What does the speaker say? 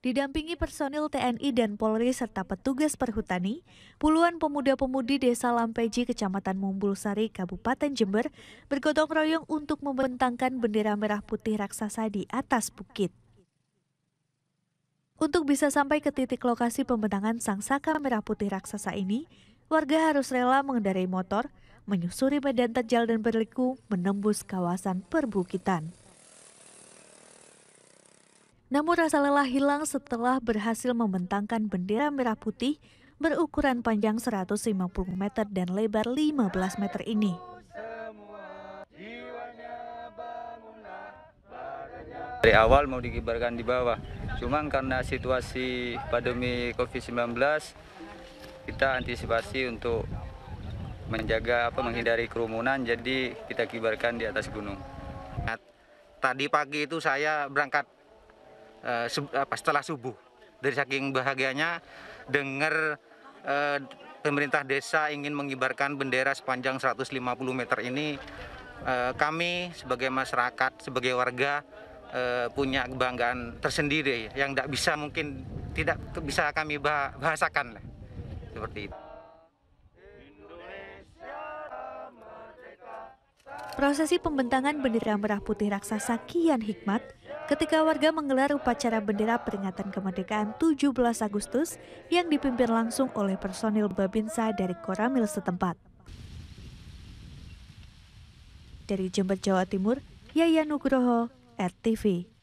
Didampingi personil TNI dan Polri serta petugas perhutani, puluhan pemuda-pemudi Desa Lampeji, Kecamatan Mumbulsari, Kabupaten Jember, bergotong royong untuk membentangkan bendera merah putih raksasa di atas bukit. Untuk bisa sampai ke titik lokasi pembentangan sang saka merah putih raksasa ini, warga harus rela mengendarai motor, menyusuri medan terjal dan berliku menembus kawasan perbukitan. Namun rasa lelah hilang setelah berhasil membentangkan bendera merah putih berukuran panjang 150 meter dan lebar 15 meter ini. Dari awal mau dikibarkan di bawah, cuman karena situasi pandemi COVID-19, kita antisipasi untuk menjaga apa menghindari kerumunan, jadi kita kibarkan di atas gunung. Tadi pagi itu saya berangkat Eh, setelah subuh dari saking bahagianya dengar uh, pemerintah desa ingin mengibarkan bendera sepanjang 150 meter ini uh, kami sebagai masyarakat sebagai warga uh, punya kebanggaan tersendiri yang tidak bisa mungkin tidak bisa kami bahasakan seperti itu. Prosesi pembentangan bendera merah putih raksasa kian hikmat ketika warga menggelar upacara bendera peringatan kemerdekaan 17 Agustus yang dipimpin langsung oleh personil Babinsa dari Koramil setempat. Dari Jember, Jawa Timur, Yaya Nugroho, RTV.